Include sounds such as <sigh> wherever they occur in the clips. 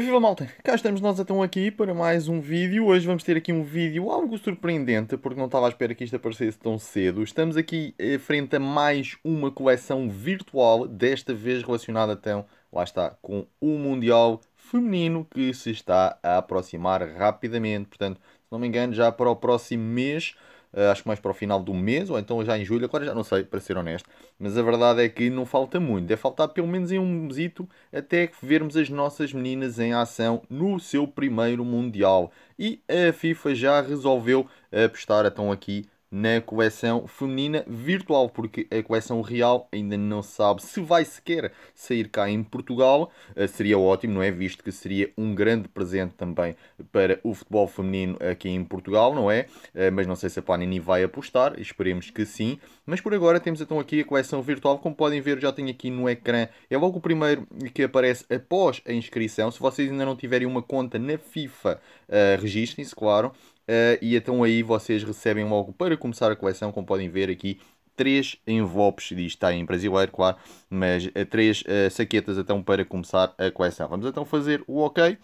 viva malta, cá estamos nós então aqui para mais um vídeo. Hoje vamos ter aqui um vídeo algo surpreendente, porque não estava à espera que isto aparecesse tão cedo. Estamos aqui eh, frente a mais uma coleção virtual, desta vez relacionada então, lá está, com o Mundial Feminino que se está a aproximar rapidamente. Portanto, se não me engano, já para o próximo mês Uh, acho que mais para o final do mês, ou então já em julho, agora já não sei, para ser honesto. Mas a verdade é que não falta muito, deve faltar pelo menos em um mesito até vermos as nossas meninas em ação no seu primeiro Mundial. E a FIFA já resolveu apostar, então aqui na coleção feminina virtual, porque a coleção real ainda não sabe se vai sequer sair cá em Portugal. Eh, seria ótimo, não é? Visto que seria um grande presente também para o futebol feminino aqui em Portugal, não é? Eh, mas não sei se a Panini vai apostar, esperemos que sim. Mas por agora temos então aqui a coleção virtual, como podem ver já tenho aqui no ecrã, é logo o primeiro que aparece após a inscrição. Se vocês ainda não tiverem uma conta na FIFA, uh, registrem-se, claro. Uh, e então aí vocês recebem logo para começar a coleção, como podem ver aqui, três envelopes, diz está em brasileiro, claro, mas ah, três uh, saquetas então para começar a coleção. Vamos então fazer o OK.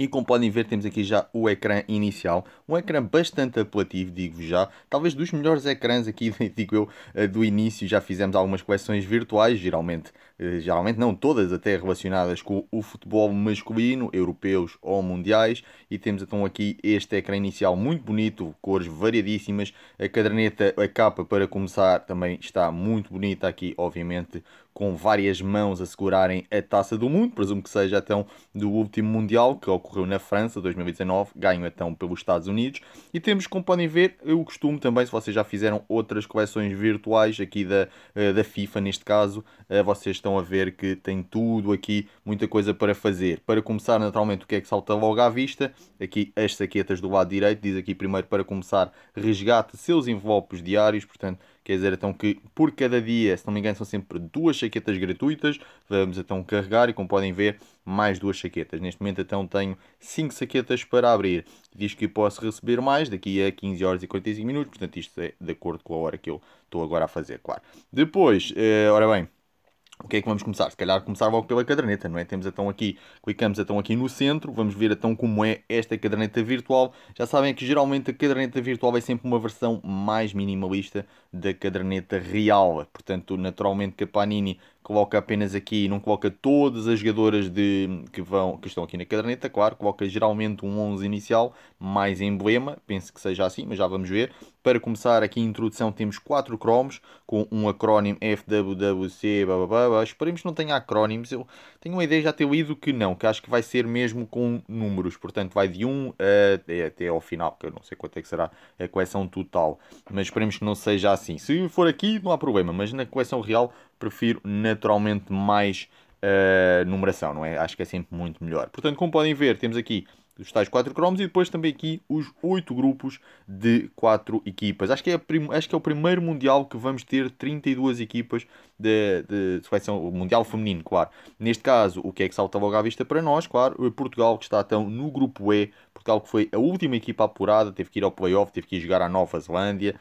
E como podem ver, temos aqui já o ecrã inicial, um ecrã bastante apelativo, digo já, talvez dos melhores ecrãs aqui, <laughs> digo eu, eh, do início, já fizemos algumas coleções virtuais, geralmente, eh, geralmente não todas até relacionadas com o futebol masculino, europeus ou mundiais, e temos então aqui este ecrã inicial muito bonito, cores variadíssimas, a caderneta, a capa para começar também está muito bonita aqui, obviamente, com várias mãos a segurarem a taça do mundo, presumo que seja então do último Mundial que ocorreu na França 2019, ganho então pelos Estados Unidos. E temos, como podem ver, eu costumo também, se vocês já fizeram outras coleções virtuais aqui da, eh, da FIFA, neste caso, eh, vocês estão a ver que tem tudo aqui, muita coisa para fazer. Para começar, naturalmente, o que é que salta logo à vista? Aqui as saquetas do lado direito, diz aqui primeiro para começar resgate seus envelopes diários, portanto Quer dizer, então que por cada dia, se não me engano, são sempre duas chaquetas gratuitas. Vamos então carregar e como podem ver, mais duas chaquetas. Neste momento então tenho 5 saquetas para abrir. Diz que posso receber mais daqui a 15 horas e 45 minutos. Portanto, isto é de acordo com a hora que eu estou agora a fazer, claro. Depois, eh, ora bem, o que é que vamos começar? Se calhar começar logo pela caderneta, não é? Temos então aqui, clicamos então aqui no centro, vamos ver então como é esta caderneta virtual. Já sabem que geralmente a caderneta virtual é sempre uma versão mais minimalista da caderneta real. Portanto, naturalmente que a Panini coloca apenas aqui, não coloca todas as jogadoras de, que, vão, que estão aqui na caderneta, claro, coloca geralmente um 11 inicial, mais emblema, penso que seja assim, mas já vamos ver. Para começar aqui a introdução temos quatro cromos, com um acrónimo FWWC, blá, blá, blá, esperemos que não tenha acrónimos, eu tenho uma ideia já ter lido que não, que acho que vai ser mesmo com números, portanto vai de 1 um até, até ao final, que eu não sei quanto é que será a coleção total, mas esperemos que não seja assim. Se for aqui não há problema, mas na coleção real prefiro naturalmente mais uh, numeração, não é? Acho que é sempre muito melhor. Portanto, como podem ver, temos aqui os tais 4 cromos e depois também aqui os 8 grupos de 4 equipas. Acho que, é acho que é o primeiro Mundial que vamos ter 32 equipas de, de seleção Mundial feminino, claro. Neste caso, o que é que salta logo à vista para nós? Claro, Portugal que está então no grupo E Portugal, que foi a última equipa apurada, teve que ir ao playoff, teve que ir jogar à Nova Zelândia,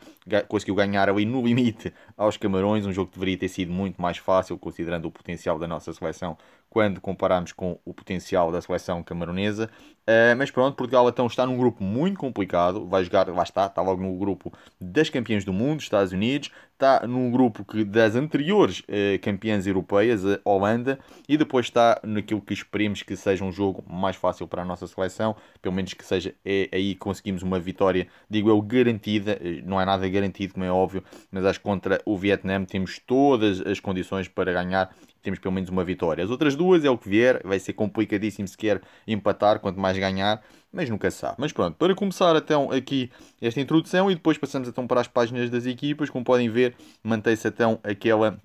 conseguiu ganhar ali no limite aos Camarões, um jogo que deveria ter sido muito mais fácil, considerando o potencial da nossa seleção, quando comparamos com o potencial da seleção camaronesa. Uh, mas pronto, Portugal então está num grupo muito complicado, vai jogar, lá está, está logo no grupo das campeões do mundo, Estados Unidos, está num grupo que das anteriores eh, campeãs europeias, a Holanda, e depois está naquilo que esperemos que seja um jogo mais fácil para a nossa seleção, pelo menos que seja é, aí conseguimos uma vitória, digo eu, garantida, eh, não é nada garantido, como é óbvio, mas acho que contra o Vietnã temos todas as condições para ganhar temos pelo menos uma vitória. As outras duas é o que vier, vai ser complicadíssimo sequer empatar, quanto mais ganhar mas nunca sabe. Mas pronto, para começar então aqui esta introdução e depois passamos então para as páginas das equipas, como podem ver, mantém-se então aquela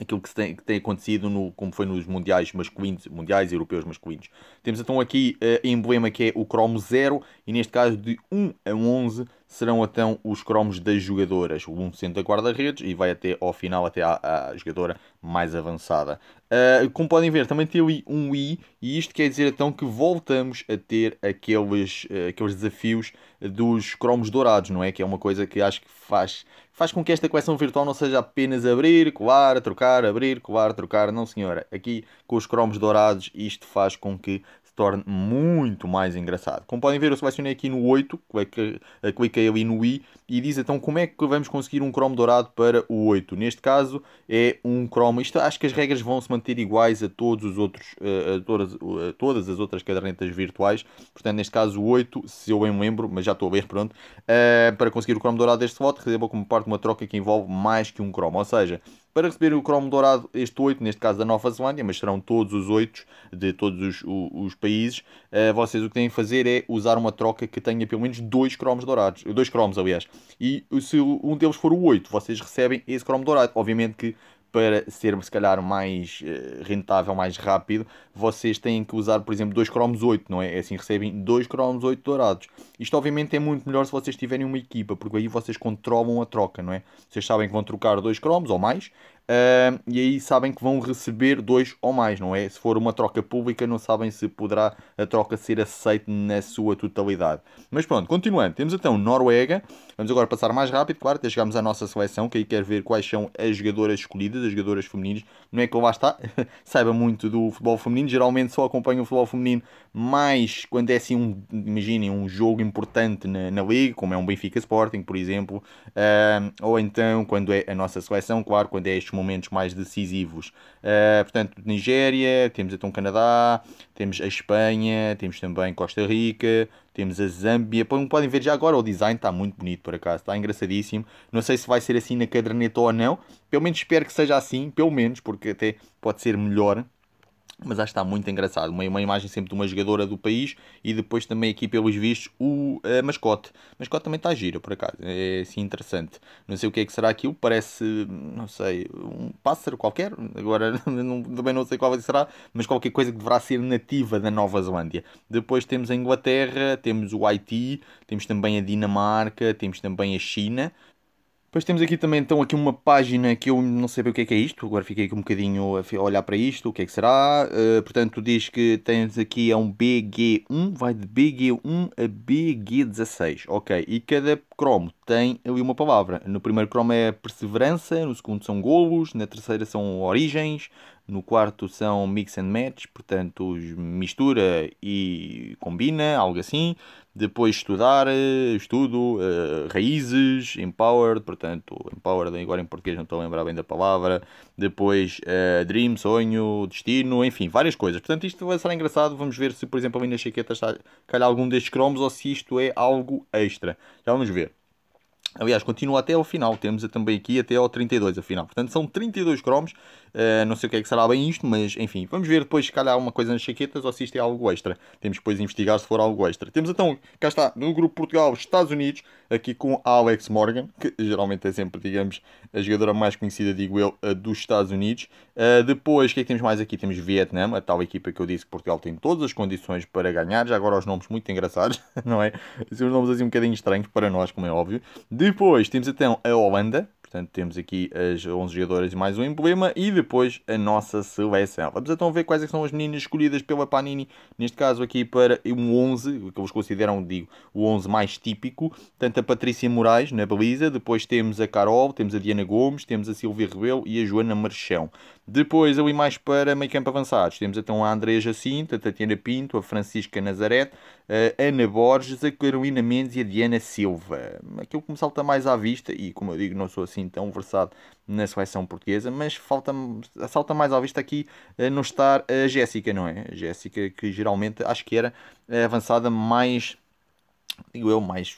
aquilo que tem, que tem acontecido no, como foi nos mundiais masculinos, mundiais europeus masculinos. Temos então aqui uh, emblema que é o cromo 0 e neste caso de 1 a 11 serão então os cromos das jogadoras. O 1 da guarda-redes e vai até ao final, até à, à jogadora mais avançada. Uh, como podem ver, também tem ali um I, e isto quer dizer então que voltamos a ter aqueles, uh, aqueles desafios dos cromos dourados, não é? Que é uma coisa que acho que faz, faz com que esta coleção virtual não seja apenas abrir, colar, trocar, abrir, colar, trocar. Não, senhora. Aqui com os cromos dourados, isto faz com que se torne muito mais engraçado. Como podem ver, eu selecionei aqui no 8, cliquei ali no i e diz então como é que vamos conseguir um cromo dourado para o 8. Neste caso é um cromo. Isto acho que as regras vão se manter iguais a todos os outros, eh, a todas, eh, a todas as outras cadernetas virtuais. Portanto, neste caso o 8, se eu bem me lembro, mas já estou a ver, pronto, eh, para conseguir o cromo dourado deste voto recebo como parte uma troca que envolve mais que um cromo. Ou seja, para receberem o cromo dourado, este 8, neste caso da Nova Zelândia, mas serão todos os 8 de todos os, os, os países, uh, vocês o que têm de fazer é usar uma troca que tenha pelo menos dois cromos dourados, dois cromos aliás, e se um deles for o 8, vocês recebem esse cromo dourado. Obviamente que para ser se calhar mais eh, rentável, mais rápido, vocês têm que usar, por exemplo, 2 cromos 8, não é? é? Assim recebem 2 cromos 8 dourados. Isto obviamente é muito melhor se vocês tiverem uma equipa, porque aí vocês controlam a troca, não é? Vocês sabem que vão trocar 2 cromos ou mais Uh, e aí sabem que vão receber dois ou mais, não é? Se for uma troca pública, não sabem se poderá a troca ser aceita na sua totalidade. Mas pronto, continuando, temos então Noruega. Vamos agora passar mais rápido, claro, até chegarmos à nossa seleção, que aí quer ver quais são as jogadoras escolhidas, as jogadoras femininas. Não é que eu vá estar <laughs> saiba muito do futebol feminino, geralmente só acompanho o futebol feminino mais quando é assim, um, imaginem, um jogo importante na, na liga, como é um Benfica Sporting, por exemplo, uh, ou então quando é a nossa seleção, claro, quando é estes momentos mais decisivos. Uh, portanto, Nigéria, temos então o Canadá, temos a Espanha, temos também Costa Rica, temos a Zâmbia. Como podem ver já agora, o design está muito bonito por acaso, está engraçadíssimo. Não sei se vai ser assim na caderneta ou não, pelo menos espero que seja assim, pelo menos, porque até pode ser melhor mas acho que está muito engraçado. Uma, uma imagem sempre de uma jogadora do país e depois também aqui, pelos vistos, o uh, mascote. O mascote também está gira, por acaso. É, é assim interessante. Não sei o que é que será aquilo. Parece, não sei, um pássaro qualquer. Agora <laughs> não, também não sei qual será, mas qualquer coisa que deverá ser nativa da Nova Zelândia. Depois temos a Inglaterra, temos o Haiti, temos também a Dinamarca, temos também a China. Depois temos aqui também então aqui uma página que eu não sei bem o que é que é isto, agora fiquei aqui um bocadinho a olhar para isto, o que é que será. Uh, portanto, diz que tens aqui é um BG1, vai de BG1 a BG16, ok. E cada cromo tem ali uma palavra. No primeiro cromo é perseverança, no segundo são golos, na terceira são origens, no quarto são mix and match, portanto, os mistura e combina, algo assim. Depois estudar, eh, estudo, uh, raízes, empowered, portanto, empowered agora em português não estou a lembrar bem da palavra. Depois uh, dream, sonho, destino, enfim, várias coisas. Portanto, isto vai ser engraçado, vamos ver se, por exemplo, ali na chaqueta está calhar algum destes cromos ou se isto é algo extra. Já vamos ver. Aliás, continua até ao final, temos também aqui até ao 32 afinal. Portanto, são 32 cromos, uh, não sei o que é que será bem isto, mas enfim, vamos ver depois se calhar uma coisa nas chaquetas ou se isto é algo extra. Temos depois de investigar se for algo extra. Temos então, cá está, no grupo Portugal, Estados Unidos, aqui com Alex Morgan, que geralmente é sempre, digamos, a jogadora mais conhecida, digo eu, dos Estados Unidos. Uh, depois, o que é que temos mais aqui? Temos Vietnã, a tal equipa que eu disse que Portugal tem todas as condições para ganhar. Já agora os nomes muito engraçados, <laughs> não é? São assim, os nomes assim um bocadinho estranhos para nós, como é óbvio. Depois temos então a Holanda, Portanto, temos aqui as 11 jogadoras e mais um emblema e depois a nossa seleção. Vamos então ver quais é são as meninas escolhidas pela Panini, neste caso aqui para um 11, que eles consideram, digo, o 11 mais típico. Tanto a Patrícia Moraes na baliza, depois temos a Carol, temos a Diana Gomes, temos a Silvia Rebelo e a Joana Marchão. Depois, ali mais para meio campo avançados, temos então a André Jacinto, a Tatiana Pinto, a Francisca Nazareth, a Ana Borges, a Carolina Mendes e a Diana Silva. Aquilo que me salta mais à vista, e como eu digo, não sou assim tão versado na seleção portuguesa, mas falta, salta mais à vista aqui eh, não estar a Jéssica, não é? A Jéssica, que geralmente acho que era a avançada mais digo eu, mais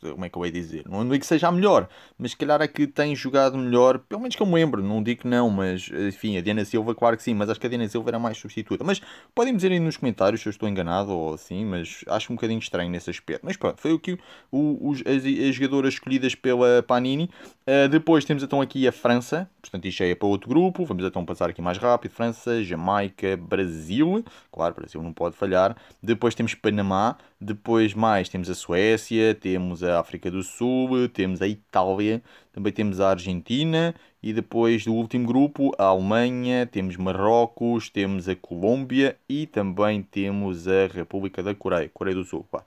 como é que eu ia dizer? Não digo que seja a melhor, mas se calhar é que tem jogado melhor, pelo menos que eu me lembro, não digo que não, mas enfim, a Diana Silva, claro que sim, mas acho que a Diana Silva era mais substituta. Mas podem dizer aí nos comentários se eu estou enganado ou assim, mas acho um bocadinho estranho nesse aspecto. Mas pronto, foi o que o, os, as, as, jogadoras escolhidas pela Panini. Uh, depois temos então aqui a França, portanto isto é para outro grupo, vamos então passar aqui mais rápido: França, Jamaica, Brasil, claro, Brasil não pode falhar. Depois temos Panamá, depois mais temos a Suécia temos a África do Sul, temos a Itália, também temos a Argentina e depois do último grupo a Alemanha, temos Marrocos, temos a Colômbia e também temos a República da Coreia, Coreia do Sul. Pá.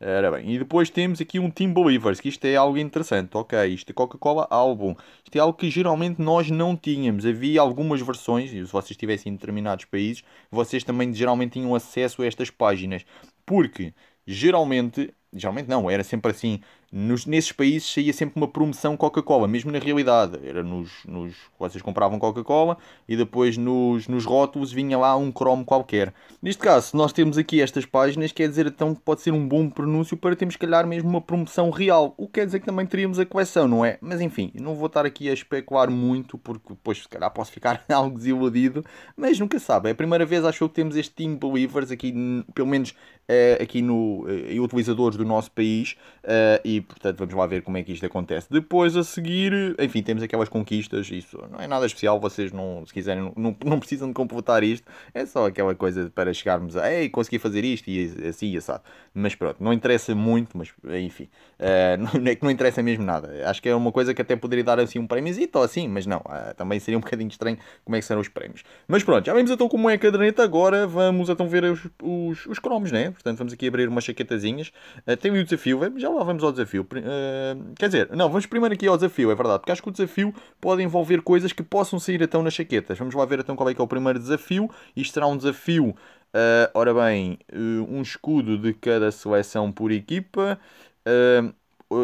Ora bem, e depois temos aqui um Team Believers, que isto é algo interessante, ok? Isto é Coca-Cola álbum. Isto é algo que geralmente nós não tínhamos. Havia algumas versões, e se vocês estivessem em determinados países, vocês também geralmente tinham acesso a estas páginas. Porque geralmente geralmente não, era sempre assim, nos, nesses países saía sempre uma promoção Coca-Cola, mesmo na realidade. Era nos, nos vocês compravam Coca-Cola e depois nos, nos rótulos vinha lá um cromo qualquer. Neste caso, se nós temos aqui estas páginas, quer dizer então que pode ser um bom pronúncio para termos, calhar, mesmo uma promoção real. O que quer dizer que também teríamos a coleção, não é? Mas enfim, não vou estar aqui a especular muito, porque depois, se calhar, posso ficar <laughs> algo desiludido. Mas nunca sabe. É a primeira vez, acho que temos este Team Believers aqui, pelo menos é aqui no, e eh, utilizadores do nosso país. Eh, e portanto vamos lá ver como é que isto acontece. Depois a seguir, enfim, temos aquelas conquistas, isso não é nada especial, vocês não, se quiserem, não, não precisam de completar isto, é só aquela coisa para chegarmos a, ei, consegui fazer isto e assim e assado. Mas pronto, não interessa muito, mas enfim, uh, não é que não interessa mesmo nada. Acho que é uma coisa que até poderia dar assim um prémiozito ou assim, mas não, uh, também seria um <laughs> bocadinho estranho como é que serão os prémios. Mas pronto, já vimos então como é a caderneta, agora vamos então ver os, os, os cromos, né? Portanto, vamos aqui abrir umas chaquetazinhas. Uh, tem o desafio, já lá vamos ao desafio desafio. Uh, quer dizer, não, vamos primeiro aqui ao desafio, é verdade, porque acho que o desafio pode envolver coisas que possam sair então nas chaquetas. Vamos lá ver então qual é que é o primeiro desafio. Isto será um desafio, uh, ora bem, uh, um escudo de cada seleção por equipa. Uh,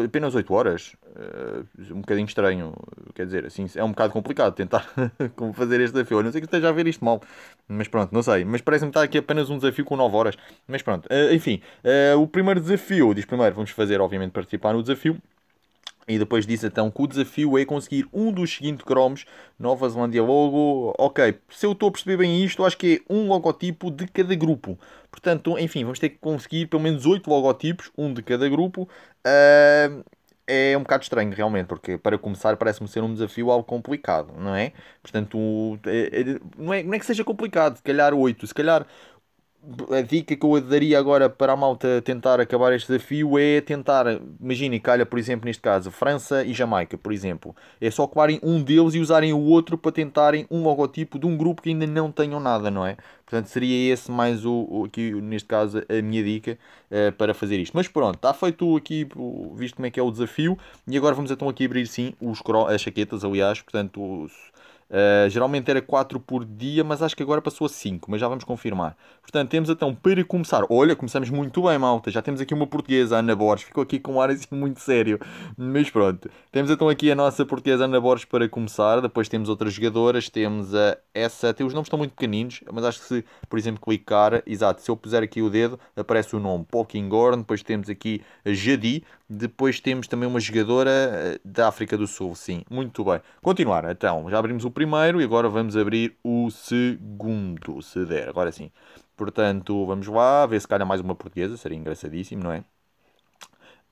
apenas 8 horas, uh, um bocadinho estranho, quer dizer, assim, é um bocado complicado tentar <laughs> fazer este desafio, a não ser que esteja a ver isto mal, mas pronto, não sei, mas parece-me estar aqui apenas um desafio com 9 horas, mas pronto, uh, enfim, uh, o primeiro desafio, diz primeiro, vamos fazer, obviamente, participar no desafio, e depois diz então que o desafio é conseguir um dos seguintes cromos, Nova Zelândia logo, ok, se eu estou a perceber bem isto, acho que é um logotipo de cada grupo. Portanto, enfim, vamos ter que conseguir pelo menos 8 logotipos, um de cada grupo. Uh, é um bocado estranho realmente, porque para começar parece-me ser um desafio algo complicado, não é? Portanto, é, é, não é, não é que seja complicado, se calhar 8, se calhar a dica que eu daria agora para a malta tentar acabar este desafio é tentar, imaginem, calha por exemplo neste caso, França e Jamaica, por exemplo, é só coarem um deles e usarem o outro para tentarem um logotipo de um grupo que ainda não tenham nada, não é? Portanto, seria esse mais o, o aqui, neste caso, a minha dica uh, para fazer isto. Mas pronto, está feito aqui, visto como é que é o desafio, e agora vamos então aqui abrir sim os as chaquetas, aliás, portanto, os, Uh, geralmente era 4 por dia, mas acho que agora passou a 5, mas já vamos confirmar. Portanto, temos então para começar. Olha, começamos muito bem, malta. Já temos aqui uma portuguesa, Ana Borges. Ficou aqui com um ar assim <laughs> muito sério. Mas pronto. Temos então aqui a nossa portuguesa Ana Borges para começar. Depois temos outras jogadoras. Temos a essa. Até os nomes estão muito pequeninos, mas acho que se, por exemplo, clicar. Exato, se eu puser aqui o dedo, aparece o nome Pokingorn. Depois temos aqui a Jadi. Depois temos também uma jogadora eh, da África do Sul. Sim, muito bem. Continuar. Então, já abrimos o primeiro e agora vamos abrir o segundo, se der. Agora sim. Portanto, vamos lá, ver se calha mais uma portuguesa, seria engraçadíssimo, não é?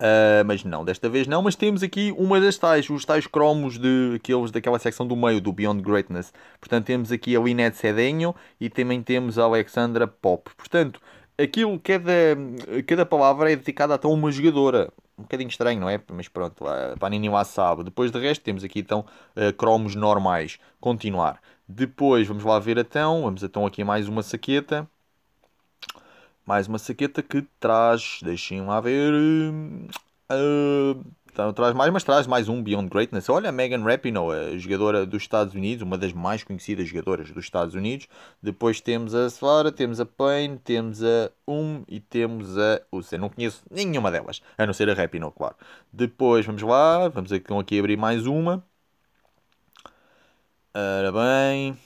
Uh, mas não, desta vez não, mas temos aqui uma das tais, os tais cromos de, aqueles, daquela secção do meio, do Beyond Greatness. Portanto, temos aqui a Linette Cedenho e também temos a Alexandra Pop. Portanto, aquilo, cada, cada palavra é dedicada até a uma jogadora um bocadinho estranho, não é? Mas pronto, Panini Wasabi. Depois de resto, temos aqui então eh, cromos normais. Continuar. Depois, vamos lá ver então. Vamos então aqui mais uma saqueta. Mais uma saqueta que traz, deixem lá ver, uh, então, traz mais, mas traz mais um Beyond Greatness. Olha, Megan Rapinoe, a jogadora dos Estados Unidos, uma das mais conhecidas jogadoras dos Estados Unidos. Depois temos a Slara, temos a Payne, temos a Um e temos a Usa. Não conheço nenhuma delas, a não ser a Rapinoe, claro. Depois, vamos lá, vamos aqui, aqui abrir mais uma. Ora bem...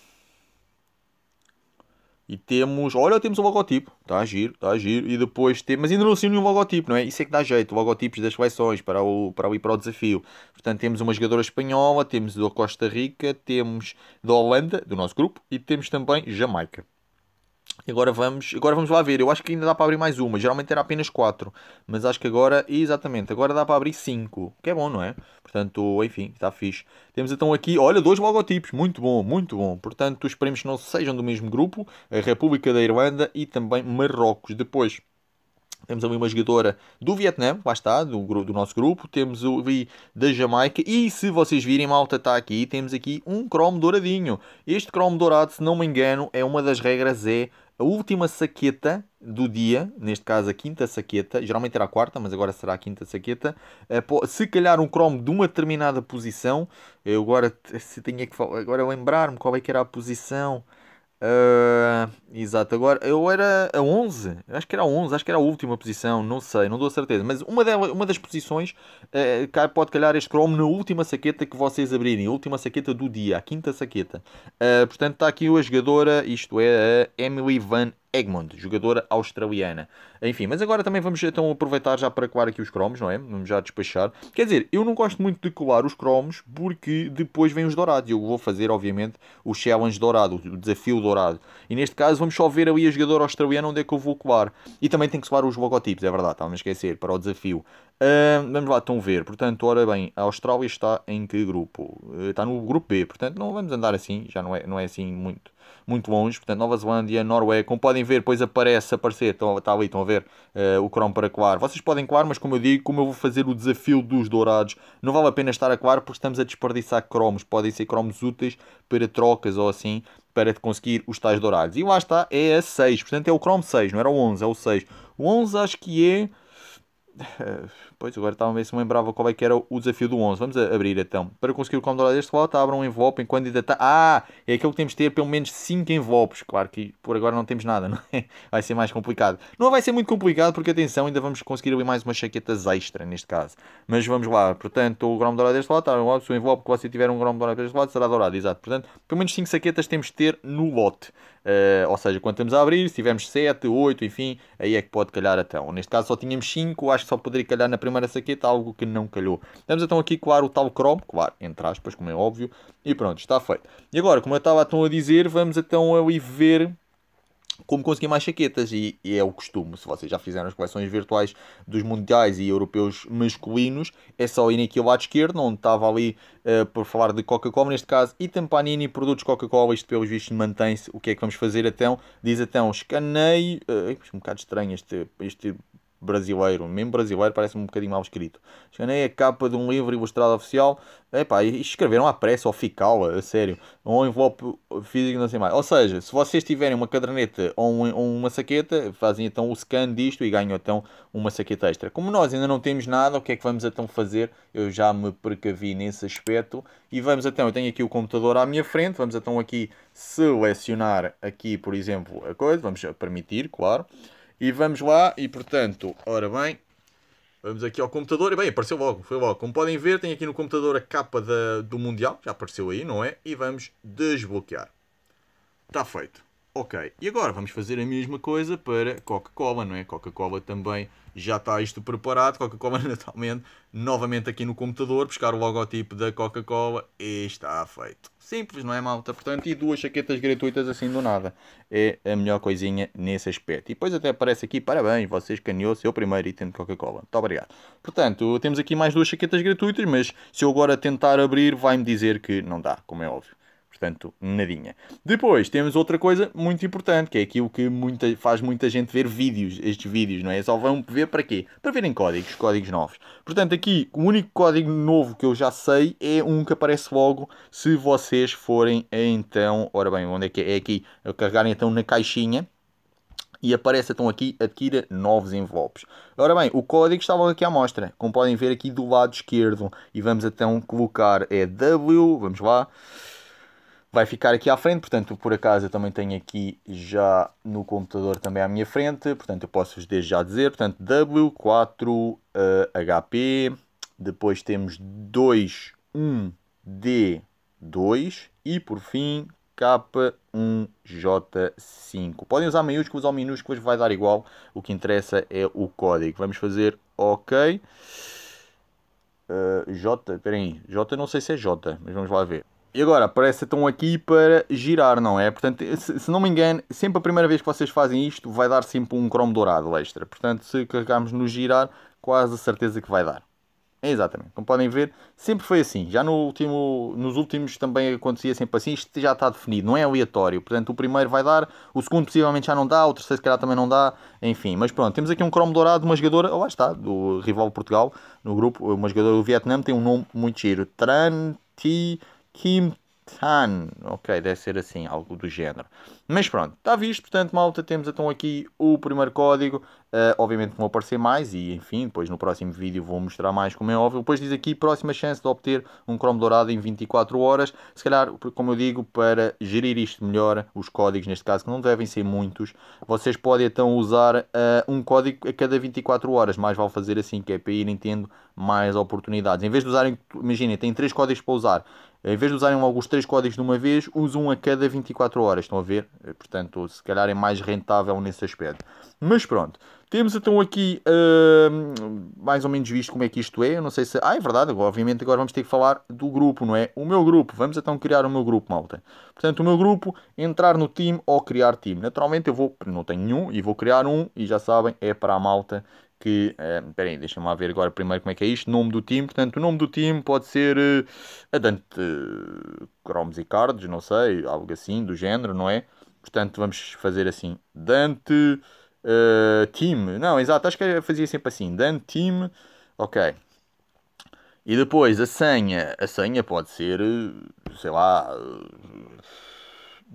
E temos, olha, temos o logotipo, está a giro, está a giro. E depois temos, mas ainda não assino nenhum logotipo, não é? Isso é que dá jeito, logotipos das seleções para o, para o ir para o desafio. Portanto, temos uma jogadora espanhola, temos da Costa Rica, temos da Holanda, do nosso grupo, e temos também Jamaica. E agora vamos, agora vamos lá ver. Eu acho que ainda dá para abrir mais uma. Geralmente era apenas 4. Mas acho que agora, exatamente, agora dá para abrir 5. Que é bom, não é? Portanto, enfim, está fixe. Temos então aqui, olha, dois logotipos. Muito bom, muito bom. Portanto, os que não sejam do mesmo grupo. A República da Irlanda e também Marrocos. Depois, temos ali uma jogadora do Vietnã, lá está, do, do nosso grupo. Temos o Vi da Jamaica. E se vocês virem, malta está aqui. Temos aqui um cromo douradinho. Este cromo dourado, se não me engano, é uma das regras é a última saqueta do dia, neste caso a quinta saqueta, geralmente era a quarta, mas agora será a quinta saqueta. Eh, se calhar um cromo de uma determinada posição, eu agora se tinha que agora lembrar-me qual é que era a posição. Uh, exato, agora eu era a 11, acho que era a 11, acho que era a última posição, não sei, não dou a certeza, mas uma, delas, uma das posições uh, pode calhar este Chrome na última saqueta que vocês abrirem, a última saqueta do dia, a quinta saqueta. Uh, portanto, está aqui a jogadora, isto é a Emily Van Egmond, jogadora australiana. Enfim, mas agora também vamos então aproveitar já para colar aqui os cromos, não é? Vamos já despachar. Quer dizer, eu não gosto muito de colar os cromos porque depois vem os dourados. Eu vou fazer, obviamente, o challenge dourado, o desafio dourado. E neste caso vamos só ver ali a jogadora australiana onde é que eu vou colar. E também tem que colar os logotipos, é verdade, tá? estava a esquecer, para o desafio. Uh, vamos lá então ver. Portanto, ora bem, a Austrália está em que grupo? Uh, está no grupo B, portanto não vamos andar assim, já não é, não é assim muito muito longe, portanto, Nova Zelândia, Noruega, como podem ver, depois aparece, aparecer, está ali, estão a ver uh, o cromo para coar. Vocês podem coar, mas como eu digo, como eu vou fazer o desafio dos dourados, não vale a pena estar a coar porque estamos a desperdiçar cromos, podem ser cromos úteis para trocas ou assim, para conseguir os tais dourados. E lá está, é a 6, portanto é o Chrome 6, não era o 11, é o 6. O 11 acho que é. Eh, Pois, agora estava a ver se me lembrava qual é que era o desafio do 11. Vamos abrir então. Para conseguir o Commodore deste lote, abra um envelope enquanto ainda está... Ah, é aquele que temos de ter pelo menos 5 envelopes. Claro que por agora não temos nada, <laughs> não é? Vai ser mais complicado. Não vai ser muito complicado porque, atenção, ainda vamos conseguir ali mais umas chaquetas extra neste caso. Mas vamos lá. Portanto, o dourado deste lote, abra um envelope. Se o envelope que você tiver um dourado deste lote será dourado, exato. Portanto, pelo menos 5 saquetas temos de ter no lote. Uh, ou seja, quando estamos a abrir, se tivermos 7, 8, enfim, aí é que pode calhar até. Então. Neste caso só tínhamos 5, acho que só poderia calhar na primeira primeira saqueta, algo que não calhou. Vamos então aqui coar o tal Chrome, coar entre aspas, como é óbvio, e pronto, está feito. E agora, como eu estava então a dizer, vamos então ali ver como conseguir mais saquetas, e, e, é o costume, se vocês já fizeram as coleções virtuais dos mundiais e europeus masculinos, é só ir aqui ao lado esquerdo, onde estava ali uh, por falar de Coca-Cola neste caso, e Tampanini, produtos Coca-Cola, isto pelos vistos mantém-se, o que é que vamos fazer então? Diz então, escaneio, uh, eh, é um bocado estranho este, este brasileiro, mesmo brasileiro, parece-me um bocadinho mal escrito. Escanei é a capa de um livro ilustrado oficial, epá, e escreveram à pressa ou ficala, a sério, um envelope físico, não sei mais. Ou seja, se vocês tiverem uma caderneta ou, um, ou uma saqueta, fazem então o scan disto e ganham então uma saqueta extra. Como nós ainda não temos nada, o que é que vamos então fazer? Eu já me precavi nesse aspecto e vamos então, eu tenho aqui o computador à minha frente, vamos então aqui selecionar aqui, por exemplo, a coisa, vamos permitir, claro. E vamos lá, e portanto, ora bem, vamos aqui ao computador, e bem, apareceu logo, foi logo. Como podem ver, tem aqui no computador a capa da, do Mundial, já apareceu aí, não é? E vamos desbloquear. Está feito. Ok, e agora vamos fazer a mesma coisa para Coca-Cola, não é? Coca-Cola também já está isto preparado. Coca-Cola <laughs> naturalmente, novamente aqui no computador, buscar o logotipo da Coca-Cola e está feito. Simples, não é malta? Portanto, e duas jaquetas gratuitas assim do nada. É a melhor coisinha nesse aspecto. E depois até aparece aqui, parabéns, você escaneou seu primeiro item de Coca-Cola. Muito obrigado. Portanto, temos aqui mais duas jaquetas gratuitas, mas se eu agora tentar abrir, vai-me dizer que não dá, como é óbvio. Portanto, nadinha. Depois temos outra coisa muito importante, que é aquilo que muita, faz muita gente ver vídeos, estes vídeos, não é? Só vão ver para quê? Para verem códigos, códigos novos. Portanto, aqui o único código novo que eu já sei é um que aparece logo se vocês forem então. Ora bem, onde é que é? É aqui. Eu carregarem então na caixinha e aparece então aqui adquira novos envelopes. Ora bem, o código está logo aqui à mostra, como podem ver aqui do lado esquerdo e vamos então colocar é W, vamos lá, vai ficar aqui à frente, portanto, por acaso eu também tenho aqui já no computador também à minha frente, portanto, eu posso-vos desde já dizer, portanto, W4HP, eh, depois temos 21D2 e, por fim, K1J5. Podem usar maiúsculas ou minúsculas, vai dar igual, o que interessa é o código. Vamos fazer OK. Uh, J, peraí, J não sei se é J, mas vamos lá ver. E agora, parece que estão aqui para girar, não é? Portanto, se, não me engano, sempre a primeira vez que vocês fazem isto, vai dar sempre um cromo dourado extra. Portanto, se carregarmos no girar, quase a certeza que vai dar. É exatamente, como podem ver, sempre foi assim. Já no último, nos últimos também acontecia sempre assim. Isto já está definido, não é aleatório. Portanto, o primeiro vai dar, o segundo possivelmente já não dá, o terceiro se calhar também não dá. Enfim, mas pronto, temos aqui um cromo dourado de uma jogadora, lá está, do rival Portugal, no grupo, uma jogadora do Vietnã, tem um nome muito giro. Tran Ti Kim Tan. Ok, deve ser assim, algo do género. Mas pronto, está visto, portanto, malta, temos então aqui o primeiro código. Uh, obviamente vão aparecer mais e, enfim, depois no próximo vídeo vou mostrar mais, como é óbvio. Depois diz aqui, próxima chance de obter um Chrome dourado em 24 horas. Se calhar, como eu digo, para gerir isto melhor, os códigos, neste caso, que não devem ser muitos, vocês podem então usar uh, um código a cada 24 horas. Mais vale fazer assim, que é para ir tendo mais oportunidades. Em vez de usarem, imaginem, tem três códigos para usar em vez de usarem logo os três códigos de uma vez, usam um a cada 24 horas. Estão a ver? Eh, portanto, se calhar é mais rentável nesse aspecto. Mas pronto. Temos então aqui uh, mais ou menos visto como é que isto é. Eu não sei se. Ah, é verdade, obviamente agora vamos ter que falar do grupo, não é? O meu grupo. Vamos então criar o meu grupo, malta. Portanto, o meu grupo, entrar no time ou criar time. Naturalmente eu vou. Não tenho nenhum e vou criar um e já sabem, é para a malta que. Uh, eh, peraí, deixa-me lá ver agora primeiro como é que é isto. Nome do time, portanto, o nome do time pode ser uh, eh, a Dante uh, eh, e Cardos, não sei, algo assim do género, não é? Portanto, vamos fazer assim: Dante uh, Team. Não, exato, acho que fazia sempre assim: Dante Team. Ok. E depois a senha. A senha pode ser, sei lá.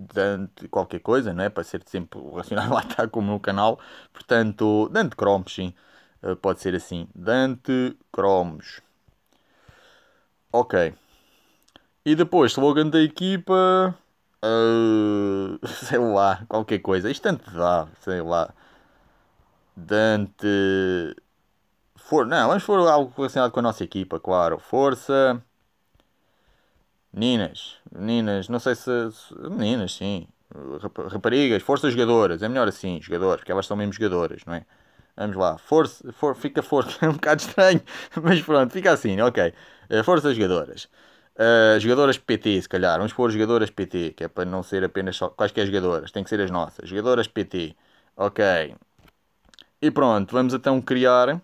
Dante, qualquer coisa, não é? Para ser sempre relacionado <laughs> lá está com o meu canal. Portanto, Dante Cromes sim. Eh, pode ser assim: Dante Cromos. Ok. E depois, slogan da equipa. Uh, <laughs> sei lá, qualquer coisa. Isto tanto dá, sei lá. Dante. For, não, vamos for algo relacionado com a nossa equipa, claro. Força. Meninas. Meninas, não sei se. se meninas, sim. Raparigas, força jogadoras. É melhor assim, jogadoras, porque elas são mesmo jogadoras, não é? Vamos lá, força, for, fica força, <laughs> é um bocado estranho, mas pronto, fica assim, ok. Eh, forças jogadoras. Uh, jogadoras PT, se calhar, vamos pôr jogadoras PT, que é para não ser apenas só. Quaisquer jogadoras, tem que ser as nossas. Jogadoras PT, ok. E pronto, vamos então criar.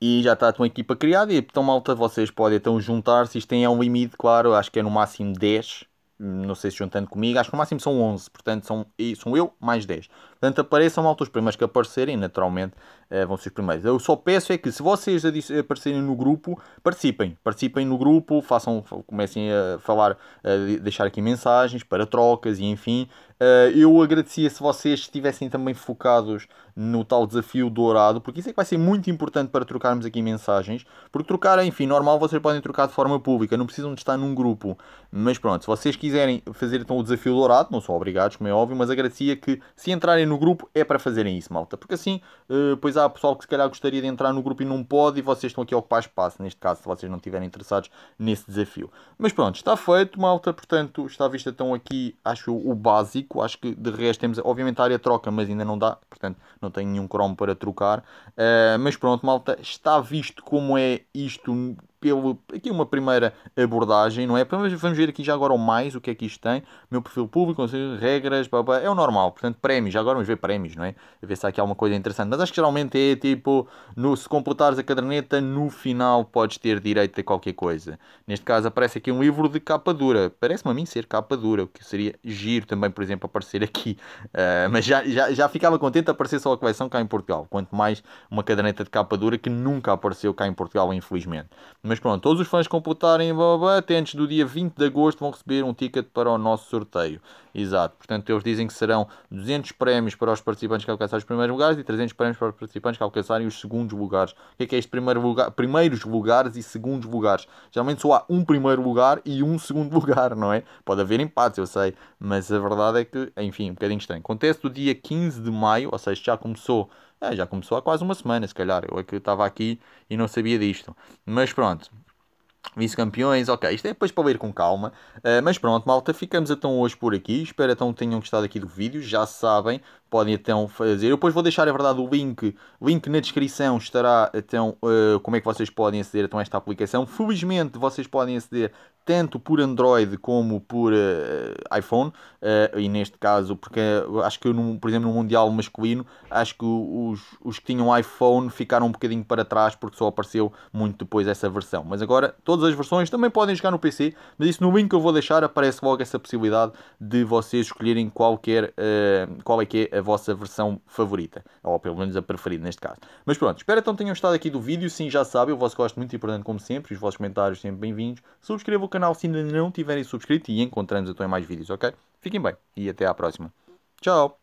E já está a tua equipa criada. E então, malta, vocês podem então juntar-se. Isto tem é um limite, claro, acho que é no máximo 10 não sei se juntando comigo, acho que no máximo são 11, portanto são, são eu mais 10. Portanto, apareçam malta os primeiros que aparecerem, naturalmente eh, vão ser os primeiros. Eu só peço é que se vocês aparecerem no grupo, participem. Participem no grupo, façam, comecem a falar, a deixar aqui mensagens para trocas e enfim. Uh, eu agradecia se vocês estivessem também focados no tal desafio dourado, porque isso é que vai ser muito importante para trocarmos aqui mensagens, porque trocar, enfim, normal vocês podem trocar de forma pública, não precisam de estar num grupo, mas pronto, se vocês quiserem fazer então o desafio dourado, não são obrigados, como é óbvio, mas agradecia que se entrarem no grupo é para fazerem isso, malta, porque assim, uh, pois há pessoal que se calhar gostaria de entrar no grupo e não pode, e vocês estão aqui a ocupar espaço, neste caso, se vocês não estiverem interessados nesse desafio. Mas pronto, está feito, malta, portanto, está vista então aqui, acho o básico, acho que de resto temos, obviamente, a área troca, mas ainda não dá, portanto, não não tenho nenhum Chrome para trocar. Uh, mas pronto, malta, está visto como é isto pelo, aqui uma primeira abordagem, não é? Vamos ver aqui já agora o mais, o que é que isto tem. Meu perfil público, regras, blá, blá, é o normal. Portanto, prémios, já agora vamos ver prémios, não é? A ver se há aqui alguma coisa interessante. Mas acho que geralmente é tipo, no, se completares a caderneta, no final podes ter direito a qualquer coisa. Neste caso aparece aqui um livro de capa dura. Parece-me a mim ser capa dura, o que seria giro também, por exemplo, aparecer aqui. Uh, mas já, já, já ficava contente aparecer só a coleção cá em Portugal. Quanto mais uma caderneta de capa dura que nunca apareceu cá em Portugal, infelizmente mas pronto, todos os fãs que computarem até antes do dia 20 de agosto vão receber um ticket para o nosso sorteio. Exato, portanto eles dizem que serão 200 prémios para os participantes que alcançarem os primeiros lugares e 300 prémios para os participantes que alcançarem os segundos lugares. O que é que é este primeiro lugar? Primeiros lugares e segundos lugares. Geralmente só há um primeiro lugar e um <laughs> segundo lugar, não é? Pode haver empates, eu sei, mas a verdade é que, enfim, um bocadinho estranho. Acontece do dia 15 de maio, ou seja, já começou é, já começou há quase uma semana, se calhar. Eu é que estava aqui e não sabia disto. Mas pronto, vice-campeões, ok, isto é depois para ver com calma, uh, mas pronto, malta, ficamos então hoje por aqui, espero então que tenham gostado aqui do vídeo, já sabem, podem então fazer. Eu depois vou deixar, a é verdade, o link, link na descrição estará então uh, como é que vocês podem aceder então, a esta aplicação. Felizmente vocês podem aceder tanto por Android como por uh, iPhone, uh, e neste caso, porque acho que, num, por exemplo, no Mundial masculino, acho que os, os que tinham iPhone ficaram um bocadinho para trás porque só apareceu muito depois essa versão. Mas agora, todas as versões também podem jogar no PC, mas isso no link que eu vou deixar aparece logo essa possibilidade de vocês escolherem qual, qual é que é a vossa versão favorita, ou pelo menos a preferida neste caso. Mas pronto, espero então tenham gostado aqui do vídeo, sim, já sabem, o vosso gosto muito importante como sempre, os vossos comentários sempre bem-vindos, subscrevam o canal se ainda não tiverem subscrito e encontramos então em mais vídeos, ok? Fiquem bem e até à próxima. Tchau!